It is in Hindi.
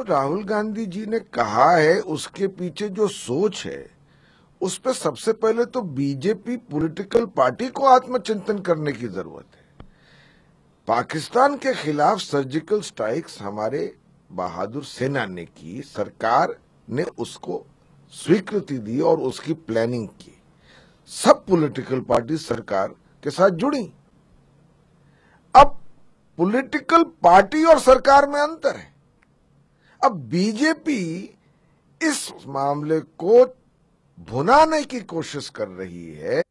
तो राहुल गांधी जी ने कहा है उसके पीछे जो सोच है उस पर सबसे पहले तो बीजेपी पॉलिटिकल पार्टी को आत्मचिंतन करने की जरूरत है पाकिस्तान के खिलाफ सर्जिकल स्ट्राइक्स हमारे बहादुर सेना ने की सरकार ने उसको स्वीकृति दी और उसकी प्लानिंग की सब पॉलिटिकल पार्टी सरकार के साथ जुड़ी अब पॉलिटिकल पार्टी और सरकार में अंतर है अब बीजेपी इस मामले को भुनाने की कोशिश कर रही है